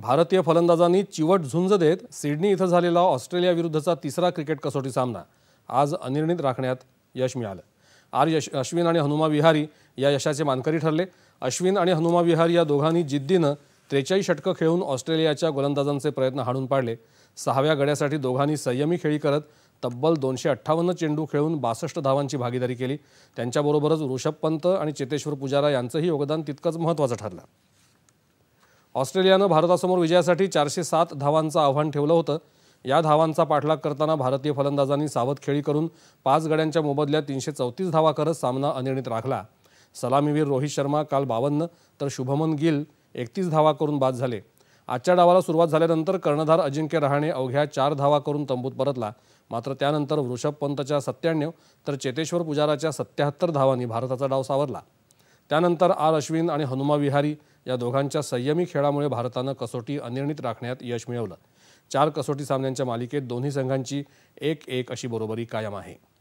भारतीय फलंदाजांनी चिवट झुंज देत सिडनी इथं झालेला ऑस्ट्रेलियाविरुद्धचा तिसरा क्रिकेट कसोटी सामना आज अनिर्णित राखण्यात यश मिळालं आर यश अश्विन आणि हनुमा विहारी या यशाचे मानकरी ठरले अश्विन आणि हनुमा विहारी या दोघांनी जिद्दीनं त्रेचाळीस षटकं खेळून ऑस्ट्रेलियाच्या गोलंदाजांचे प्रयत्न हाणून पाडले सहाव्या गड्यासाठी दोघांनी संयमी खेळी करत तब्बल दोनशे अठ्ठावन्न चेंडू खेळून बासष्ट धावांची भागीदारी केली त्यांच्याबरोबरच ऋषभ पंत आणि चेतेश्वर पुजारा यांचंही योगदान तितकंच महत्त्वाचं ठरलं ऑस्ट्रेलियानं भारतासमोर विजयासाठी चारशे सात धावांचं आव्हान ठेवलं होतं या धावांचा पाठलाग करताना भारतीय फलंदाजांनी सावध खेळी करून पाच गड्यांच्या मोबदल्या तीनशे चौतीस धावा करत सामना अनिर्णित राखला सलामीवीर रोहित शर्मा काल बावन्न तर शुभमन गिल एकतीस धावा करून बाद झाले आजच्या डावाला सुरुवात झाल्यानंतर कर्णधार अजिंक्य रहाणे अवघ्या चार धावा करून तंबूत परतला मात्र त्यानंतर वृषभ पंतच्या सत्त्याण्णव तर चेतेश्वर पुजाराच्या सत्याहत्तर धावांनी भारताचा डाव सावरला त्यानंतर आर अश्विन आणि हनुमा विहारी या दोघांच्या संयमी खेळामुळे भारतानं कसोटी अनिर्णित राखण्यात यश मिळवलं चार कसोटी सामन्यांच्या मालिकेत दोन्ही संघांची एक एक अशी बरोबरी कायम आहे